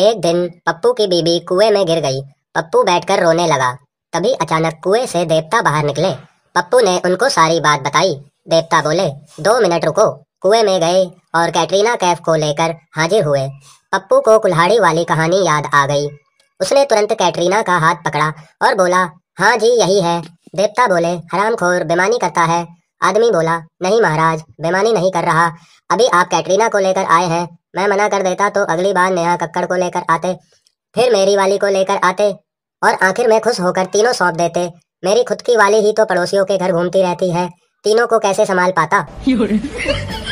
एक दिन पप्पू की बीबी कुएं में गिर गई पप्पू बैठकर रोने लगा तभी अचानक कुएं से देवता बाहर निकले पप्पू ने उनको सारी बात बताई देवता बोले दो मिनट रुको कुएं में गए और कैटरीना कैफ को लेकर हाजिर हुए पप्पू को कुल्हाड़ी वाली कहानी याद आ गई उसने तुरंत कैटरीना का हाथ पकड़ा और बोला हाँ जी यही है देवता बोले हरामखोर बेमानी करता है आदमी बोला नहीं महाराज बेमानी नहीं कर रहा अभी आप कैटरीना को लेकर आए हैं मैं मना कर देता तो अगली बार नेहा कक्कड़ को लेकर आते फिर मेरी वाली को लेकर आते और आखिर में खुश होकर तीनों सौंप देते मेरी खुद की वाली ही तो पड़ोसियों के घर घूमती रहती है तीनों को कैसे संभाल पाता